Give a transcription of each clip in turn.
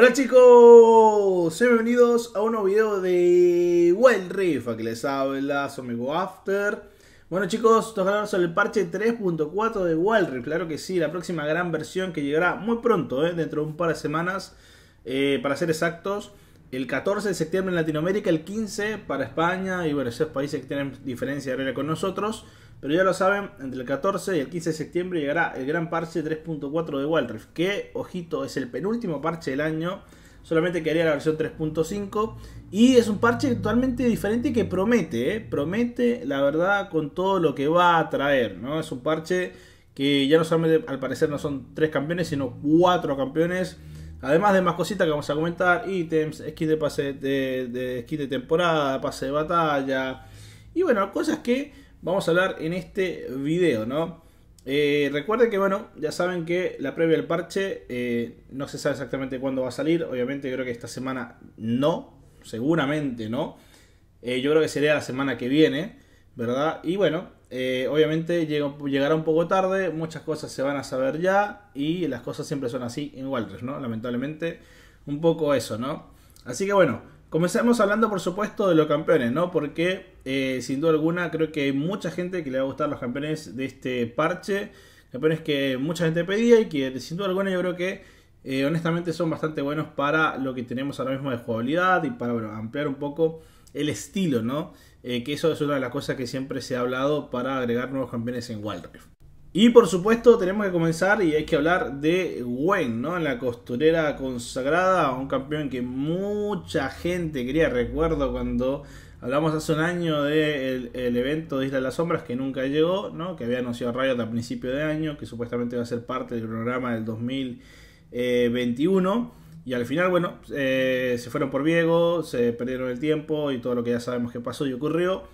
Hola chicos, bienvenidos a un nuevo video de Wild Rift, que les habla su amigo After. Bueno chicos, todos sobre el parche 3.4 de Wild Rift, claro que sí, la próxima gran versión que llegará muy pronto, eh, dentro de un par de semanas, eh, para ser exactos. El 14 de septiembre en Latinoamérica, el 15 para España y bueno, esos países que tienen diferencia de con nosotros. Pero ya lo saben, entre el 14 y el 15 de septiembre llegará el gran parche 3.4 de Walrift, que, ojito, es el penúltimo parche del año, solamente quedaría la versión 3.5 y es un parche totalmente diferente que promete, ¿eh? promete la verdad con todo lo que va a traer, ¿no? Es un parche que ya no solamente al parecer no son 3 campeones, sino 4 campeones. Además de más cositas que vamos a comentar, ítems, skin de pase de, de, de temporada, pase de batalla. Y bueno, cosas que vamos a hablar en este video, ¿no? Eh, recuerden que, bueno, ya saben que la previa del parche eh, no se sabe exactamente cuándo va a salir. Obviamente creo que esta semana no, seguramente no. Eh, yo creo que sería la semana que viene, ¿verdad? Y bueno, eh, obviamente llegará un poco tarde, muchas cosas se van a saber ya y las cosas siempre son así en Walters, ¿no? Lamentablemente, un poco eso, ¿no? Así que bueno, Comencemos hablando, por supuesto, de los campeones, ¿no? Porque eh, sin duda alguna creo que hay mucha gente que le va a gustar los campeones de este parche. Campeones que mucha gente pedía y que sin duda alguna yo creo que eh, honestamente son bastante buenos para lo que tenemos ahora mismo de jugabilidad y para ampliar un poco el estilo, ¿no? Eh, que eso es una de las cosas que siempre se ha hablado para agregar nuevos campeones en Wild Rift. Y por supuesto tenemos que comenzar y hay que hablar de Gwen, ¿no? La costurera consagrada, un campeón que mucha gente quería. Recuerdo cuando hablamos hace un año del evento de Isla de las Sombras que nunca llegó, ¿no? Que había anunciado Riot a principio de año, que supuestamente iba a ser parte del programa del 2021. Y al final, bueno, eh, se fueron por Viego, se perdieron el tiempo y todo lo que ya sabemos que pasó y ocurrió.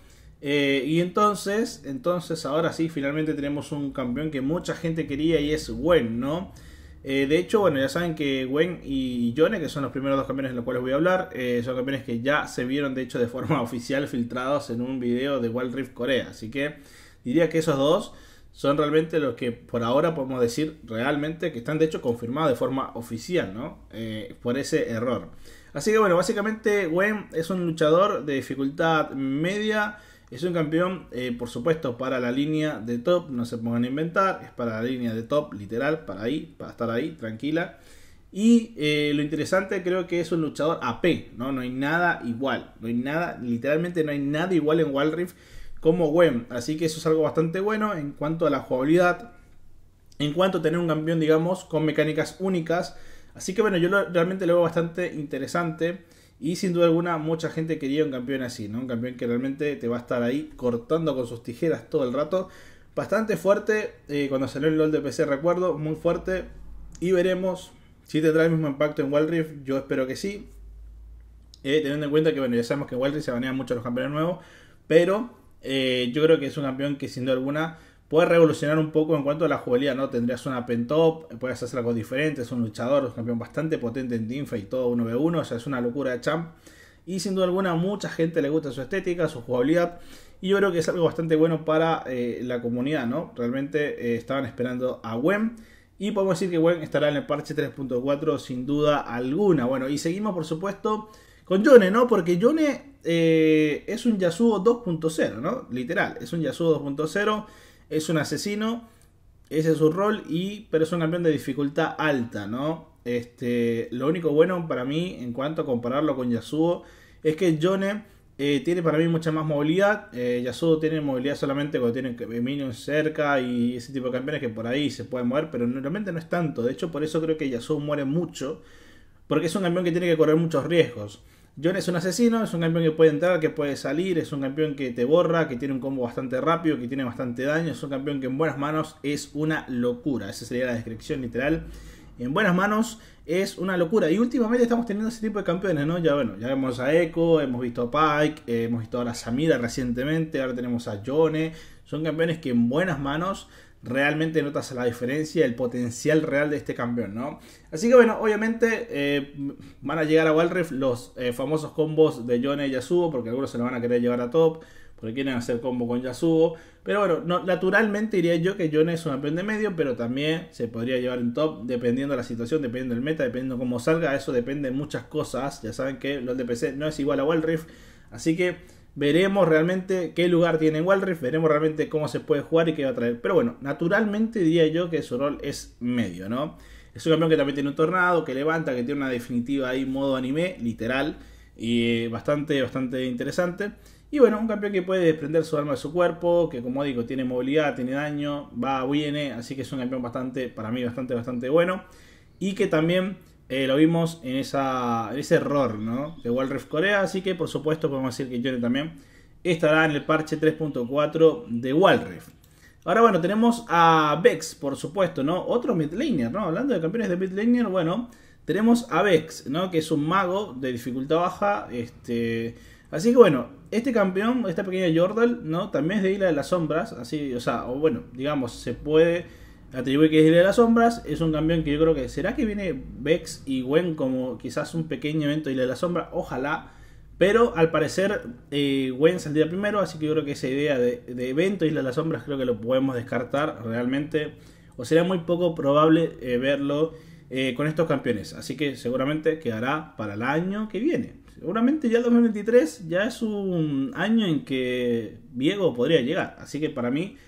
Eh, y entonces, entonces ahora sí, finalmente tenemos un campeón que mucha gente quería y es Gwen, ¿no? Eh, de hecho, bueno, ya saben que Gwen y Yone, que son los primeros dos campeones de los cuales voy a hablar, eh, son campeones que ya se vieron, de hecho, de forma oficial filtrados en un video de Wild Rift Corea. Así que diría que esos dos son realmente los que por ahora podemos decir realmente que están, de hecho, confirmados de forma oficial, ¿no? por ese error. Así que, bueno, básicamente Gwen es un luchador de dificultad media. Es un campeón, eh, por supuesto, para la línea de top, no se pongan a inventar, es para la línea de top, literal, para ahí, para estar ahí, tranquila. Y eh, lo interesante creo que es un luchador AP, ¿no? No hay nada igual, no hay nada, literalmente no hay nada igual en Wild Rift como Wem. Así que eso es algo bastante bueno en cuanto a la jugabilidad, en cuanto a tener un campeón, digamos, con mecánicas únicas. Así que bueno, yo realmente lo veo bastante interesante. Y sin duda alguna, mucha gente quería un campeón así, ¿no? Un campeón que realmente te va a estar ahí cortando con sus tijeras todo el rato. Bastante fuerte, eh, cuando salió el LOL de PC recuerdo, muy fuerte. Y veremos si tendrá el mismo impacto en Wild Rift, yo espero que sí. Eh, teniendo en cuenta que, bueno, ya sabemos que en Wild Rift se banean mucho los campeones nuevos. Pero eh, yo creo que es un campeón que sin duda alguna puede revolucionar un poco en cuanto a la jugabilidad, ¿no? Tendrías una pentop, puedes hacer algo diferente, es un luchador, es un campeón bastante potente en y todo 1v1, o sea, es una locura de champ. Y sin duda alguna, mucha gente le gusta su estética, su jugabilidad. Y yo creo que es algo bastante bueno para eh, la comunidad, ¿no? Realmente eh, estaban esperando a Gwen Y podemos decir que Gwen estará en el parche 3.4 sin duda alguna. Bueno, y seguimos por supuesto con Yone, ¿no? Porque Yone eh, es un Yasuo 2.0, ¿no? Literal, es un Yasuo 2.0 es un asesino, ese es su rol, y, pero es un campeón de dificultad alta, ¿no? Este, lo único bueno para mí, en cuanto a compararlo con Yasuo, es que Jone eh, tiene para mí mucha más movilidad. Eh, Yasuo tiene movilidad solamente cuando tiene minions cerca y ese tipo de campeones que por ahí se pueden mover, pero normalmente no es tanto. De hecho, por eso creo que Yasuo muere mucho, porque es un campeón que tiene que correr muchos riesgos. John es un asesino, es un campeón que puede entrar, que puede salir, es un campeón que te borra, que tiene un combo bastante rápido, que tiene bastante daño, es un campeón que en buenas manos es una locura. Esa sería la descripción literal en buenas manos es una locura. Y últimamente estamos teniendo ese tipo de campeones, ¿no? Ya bueno, ya vemos a Echo, hemos visto a Pike, eh, hemos visto a la Samira recientemente, ahora tenemos a Jone. Son campeones que en buenas manos realmente notas la diferencia, el potencial real de este campeón, ¿no? Así que bueno, obviamente eh, van a llegar a Wild los eh, famosos combos de Jone y Yasuo, porque algunos se lo van a querer llevar a top requieren hacer combo con Yasuo. Pero bueno, naturalmente diría yo que Yone es un campeón de medio, pero también se podría llevar en top dependiendo de la situación, dependiendo del meta, dependiendo cómo salga. Eso depende de muchas cosas. Ya saben que los de PC no es igual a Wild Así que veremos realmente qué lugar tiene Wild Rift, veremos realmente cómo se puede jugar y qué va a traer. Pero bueno, naturalmente diría yo que su rol es medio, ¿no? Es un campeón que también tiene un tornado, que levanta, que tiene una definitiva ahí modo anime, literal. Y bastante, bastante interesante. Y bueno, un campeón que puede desprender su alma de su cuerpo, que como digo, tiene movilidad, tiene daño, va, viene, así que es un campeón bastante, para mí, bastante, bastante bueno. Y que también eh, lo vimos en, esa, ese error, ¿no? De Walref Corea, así que por supuesto podemos decir que Johnny también estará en el parche 3.4 de Walref. Ahora bueno, tenemos a Vex, por supuesto, ¿no? Otro midlaner, ¿no? Hablando de campeones de midlaner, bueno, tenemos a Vex, ¿no? Que es un mago de dificultad baja, este Así que bueno, este campeón, esta pequeña Jordal, ¿no? También es de Isla de las Sombras, así, o sea, o bueno, digamos, se puede atribuir que es de Isla de las Sombras, es un campeón que yo creo que, ¿será que viene Vex y Gwen como quizás un pequeño evento de Isla de las Sombras? Ojalá, pero al parecer eh, Gwen saldría primero, así que yo creo que esa idea de, de evento Isla de las Sombras creo que lo podemos descartar realmente, o será muy poco probable eh, verlo eh, con estos campeones, así que seguramente quedará para el año que viene seguramente ya el 2023 ya es un año en que Diego podría llegar. Así que para mí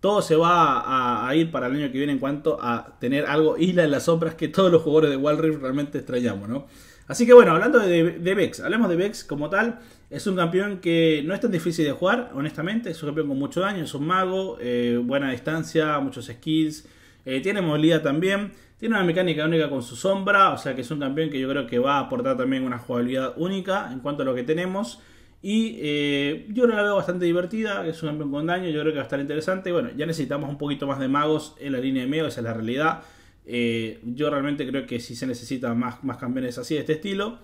todo se va a, ir para el año que viene en cuanto a tener algo isla en las sombras que todos los jugadores de Wild Rift realmente extrañamos, ¿no? Así que bueno, hablando de, Vex, Bex, hablemos de Vex como tal. Es un campeón que no es tan difícil de jugar, honestamente. Es un campeón con mucho daño, es un mago, eh, buena distancia, muchos skills. Eh, tiene movilidad también. Tiene una mecánica única con su sombra, o sea que es un campeón que yo creo que va a aportar también una jugabilidad única en cuanto a lo que tenemos. Y eh, yo la veo bastante divertida, es un campeón con daño, yo creo que va a estar interesante. Bueno, ya necesitamos un poquito más de magos en la línea de medio, esa es la realidad. Eh, yo realmente creo que sí se necesitan más, más campeones así de este estilo.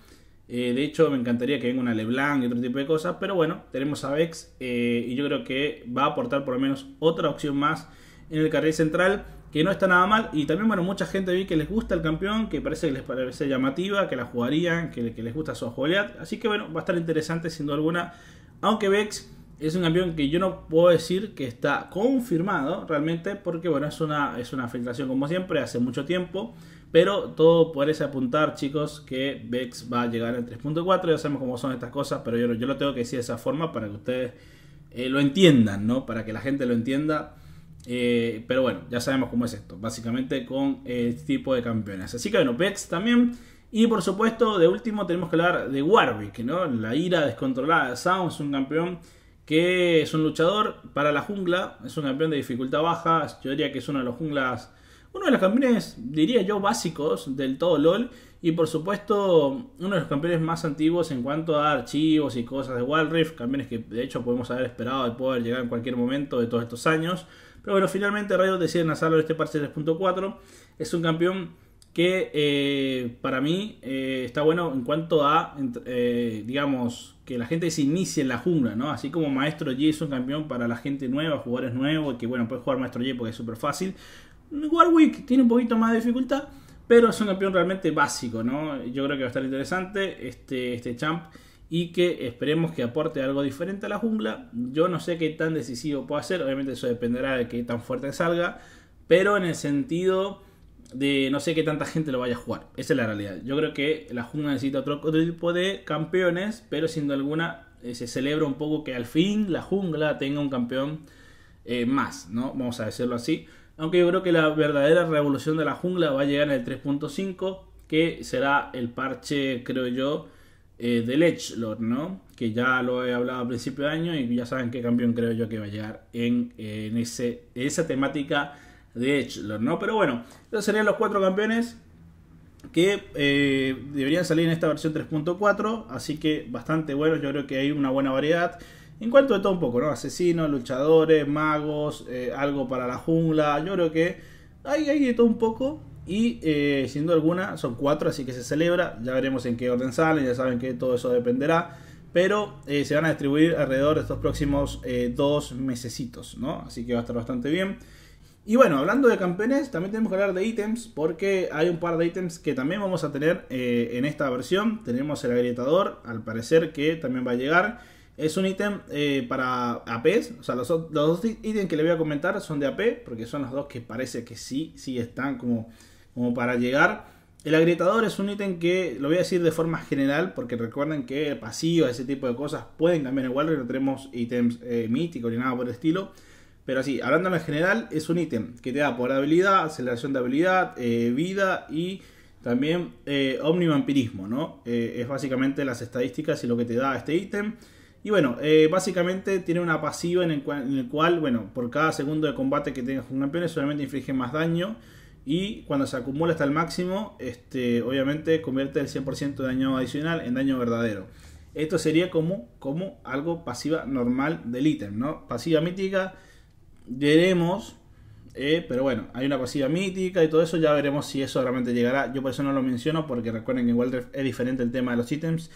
Eh, de hecho, me encantaría que venga una LeBlanc y otro tipo de cosas. Pero bueno, tenemos a Vex eh, y yo creo que va a aportar por lo menos otra opción más en el carril central que no está nada mal. Y también, bueno, mucha gente vi que les gusta el campeón, que parece que les parece llamativa, que la jugarían, que, les gusta su jugabilidad. Así que, bueno, va a estar interesante sin duda alguna. Aunque Vex es un campeón que yo no puedo decir que está confirmado realmente, porque, bueno, es una, es una filtración como siempre, hace mucho tiempo. Pero todo parece apuntar, chicos, que Vex va a llegar al 3.4. Ya sabemos cómo son estas cosas, pero yo, yo lo tengo que decir de esa forma para que ustedes eh, lo entiendan, ¿no? Para que la gente lo entienda eh, pero bueno, ya sabemos cómo es esto, básicamente con este tipo de campeones. Así que bueno, Pets también. Y por supuesto, de último tenemos que hablar de Warwick, ¿no? La ira descontrolada de ...es un campeón que es un luchador para la jungla, es un campeón de dificultad baja, yo diría que es uno de los junglas, uno de los campeones, diría yo, básicos del todo LOL, y por supuesto uno de los campeones más antiguos en cuanto a archivos y cosas de Wild campeones que de hecho podemos haber esperado de poder llegar en cualquier momento de todos estos años, pero bueno, finalmente Riot decide lanzarlo este parche 3.4. Es un campeón que eh, para mí eh, está bueno en cuanto a, eh, digamos, que la gente se inicie en la jungla, ¿no? Así como Maestro Yi es un campeón para la gente nueva, jugadores nuevos, que bueno, puedes jugar Maestro Yi porque es súper fácil. Warwick tiene un poquito más de dificultad, pero es un campeón realmente básico, ¿no? Yo creo que va a estar interesante este, este champ y que esperemos que aporte algo diferente a la jungla. Yo no sé qué tan decisivo pueda ser, obviamente eso dependerá de qué tan fuerte salga, pero en el sentido de no sé qué tanta gente lo vaya a jugar. Esa es la realidad. Yo creo que la jungla necesita otro, otro tipo de campeones, pero sin alguna eh, se celebra un poco que al fin la jungla tenga un campeón eh, más, ¿no? Vamos a decirlo así. Aunque yo creo que la verdadera revolución de la jungla va a llegar en el 3.5, que será el parche, creo yo, eh, del Edgelord, ¿no? Que ya lo he hablado a principio de año y ya saben qué campeón creo yo que va a llegar en, ese, esa temática de Edgelord, ¿no? Pero bueno, esos serían los cuatro campeones que eh, deberían salir en esta versión 3.4, así que bastante buenos, yo creo que hay una buena variedad. En cuanto de todo un poco, ¿no? Asesinos, luchadores, magos, eh, algo para la jungla, yo creo que hay, hay de todo un poco, y eh, sin duda alguna, son cuatro, así que se celebra. Ya veremos en qué orden salen, ya saben que todo eso dependerá. Pero eh, se van a distribuir alrededor de estos próximos eh, dos mesecitos, ¿no? Así que va a estar bastante bien. Y bueno, hablando de campeones, también tenemos que hablar de ítems, porque hay un par de ítems que también vamos a tener eh, en esta versión. Tenemos el agrietador, al parecer que también va a llegar. Es un ítem para APs, o sea, los, los dos ítems que le voy a comentar son de AP, porque son los dos que parece que sí, sí están como como para llegar. El agrietador es un ítem que lo voy a decir de forma general, porque recuerden que pasivo, ese tipo de cosas pueden cambiar igual no tenemos ítems eh, míticos ni nada por el estilo. Pero así, hablando en general, es un ítem que te da por habilidad, aceleración de habilidad, eh, vida y también eh, omnivampirismo, ¿no? es básicamente las estadísticas y lo que te da este ítem. Y bueno, básicamente tiene una pasiva en el, cual, en el, cual, bueno, por cada segundo de combate que tengas con campeones solamente inflige más daño y cuando se acumula hasta el máximo, este, obviamente convierte el 100% de daño adicional en daño verdadero. Esto sería como, como algo pasiva normal del ítem, ¿no? Pasiva mítica, veremos, eh, pero bueno, hay una pasiva mítica y todo eso, ya veremos si eso realmente llegará. Yo por eso no lo menciono, porque recuerden que en es diferente el tema de los ítems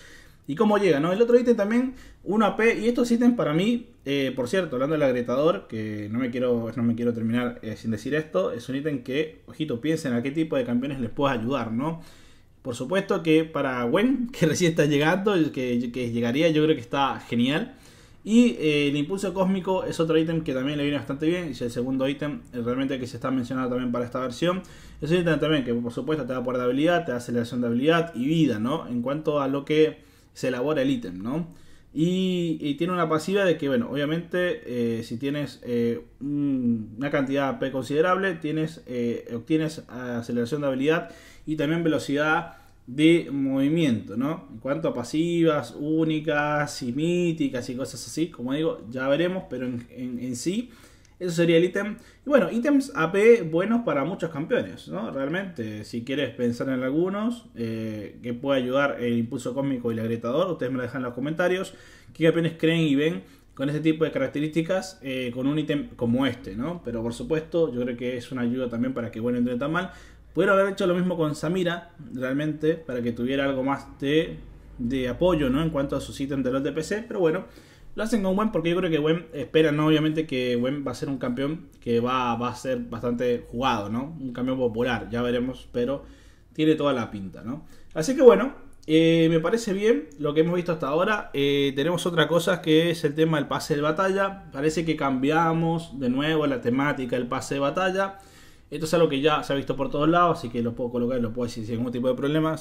y cómo llega, ¿no? El otro ítem también, 1AP, y estos ítems para mí, eh, por cierto, hablando del agrietador, que no me quiero, no me quiero terminar eh, sin decir esto, es un ítem que, ojito, piensen a qué tipo de campeones les puedes ayudar, ¿no? Por supuesto que para Gwen, que recién está llegando, que, que llegaría, yo creo que está genial. Y eh, el impulso cósmico es otro ítem que también le viene bastante bien. y Es el segundo ítem realmente que se está mencionando también para esta versión. Es un ítem también que por supuesto te da poder de habilidad, te da aceleración de habilidad y vida, ¿no? En cuanto a lo que se elabora el ítem, ¿no? Y, tiene una pasiva de que, bueno, obviamente eh, si tienes eh, una cantidad P considerable, tienes, eh, obtienes aceleración de habilidad y también velocidad de movimiento, ¿no? En cuanto a pasivas, únicas y míticas y cosas así, como digo, ya veremos, pero en sí eso sería el ítem. Y bueno, ítems AP buenos para muchos campeones, ¿no? Realmente, si quieres pensar en algunos, eh, que pueda ayudar el impulso cósmico y el agrietador, ustedes me lo dejan en los comentarios. ¿Qué campeones creen y ven con este tipo de características eh, con un ítem como este, ¿no? Pero por supuesto, yo creo que es una ayuda también para que bueno entre tan mal. Pudieron haber hecho lo mismo con Samira, realmente, para que tuviera algo más de, de apoyo, ¿no? En cuanto a sus ítems de los DPC, pero bueno. Lo hacen con Wen porque yo creo que Wen, esperan ¿no? obviamente que Wen va a ser un campeón que va, a ser bastante jugado, ¿no? Un campeón popular, ya veremos, pero tiene toda la pinta, ¿no? Así que bueno, eh, me parece bien lo que hemos visto hasta ahora. Eh, tenemos otra cosa que es el tema del pase de batalla. Parece que cambiamos de nuevo la temática del pase de batalla. Esto es algo que ya se ha visto por todos lados, así que lo puedo colocar y lo puedo decir sin ningún tipo de problema,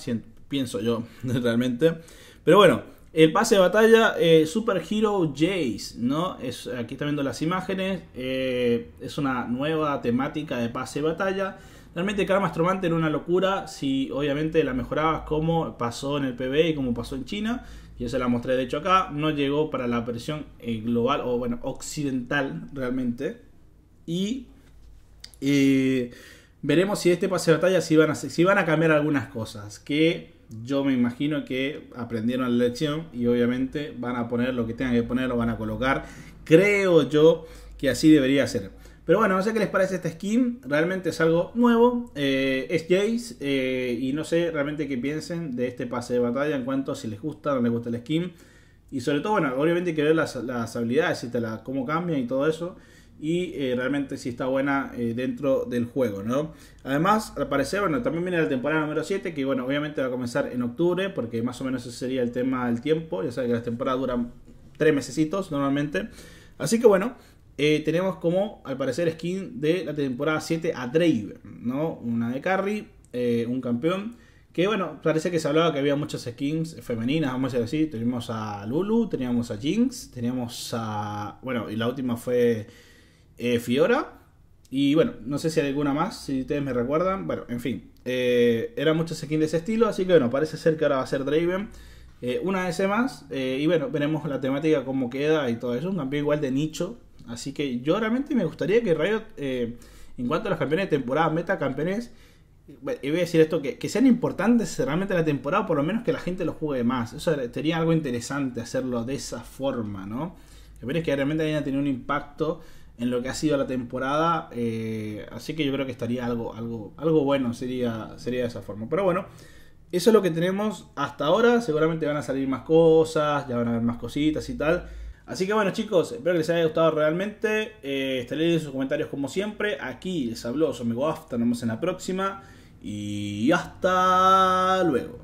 pienso yo realmente. Pero bueno, el pase de batalla eh, Super Hero Jace, ¿no? Es, aquí están viendo las imágenes. Eh, es una nueva temática de pase de batalla. Realmente Karma Astromante era una locura si obviamente la mejorabas como pasó en el PB y como pasó en China. Yo se la mostré de hecho acá. No llegó para la versión eh, global o bueno, occidental realmente. Y... Veremos si este pase de batalla si van, a, si van a cambiar algunas cosas. Que yo me imagino que aprendieron la lección y obviamente van a poner lo que tengan que poner, lo van a colocar. Creo yo que así debería ser. Pero bueno, no sé qué les parece este skin. Realmente es algo nuevo. Eh, es Jace. Eh, y no sé realmente qué piensen de este pase de batalla. En cuanto a si les gusta o no les gusta el skin. Y sobre todo, bueno, obviamente hay que ver las, habilidades y cómo cambian y todo eso y eh, realmente si sí está buena eh, dentro del juego, ¿no? Además, al parecer, bueno, también viene la temporada número 7, que bueno, obviamente va a comenzar en octubre, porque más o menos ese sería el tema del tiempo, ya saben que las temporadas duran tres mesecitos normalmente, así que bueno, eh, tenemos como, al parecer, skin de la temporada 7 a Draven, ¿no? Una de Carry, un campeón, que bueno, parece que se hablaba que había muchas skins femeninas, vamos a decir así. Teníamos a Lulu, teníamos a Jinx, teníamos a. Bueno, y la última fue eh, Fiora. Y bueno, no sé si hay alguna más, si ustedes me recuerdan. Bueno, en fin. Eh, eran muchos skins de ese estilo, así que bueno, parece ser que ahora va a ser Draven. Eh, una vez más. y bueno, veremos la temática, cómo queda y todo eso. Un campeón igual de nicho. Así que yo realmente me gustaría que Riot, en cuanto a los campeones de temporada, meta campeones. Y voy a decir esto, que, sean importantes realmente la temporada, por lo menos que la gente los juegue más. Eso sería algo interesante hacerlo de esa forma, ¿no? Campeones que realmente hayan tenido un impacto en lo que ha sido la temporada. Eh, así que yo creo que estaría algo, algo, algo bueno, sería, sería de esa forma. Pero bueno, eso es lo que tenemos hasta ahora. Seguramente van a salir más cosas, ya van a haber más cositas y tal. Así que bueno chicos, espero que les haya gustado realmente. Eh, estaré en sus comentarios como siempre. Aquí les habló su amigo Afta. nos vemos en la próxima. Y hasta luego.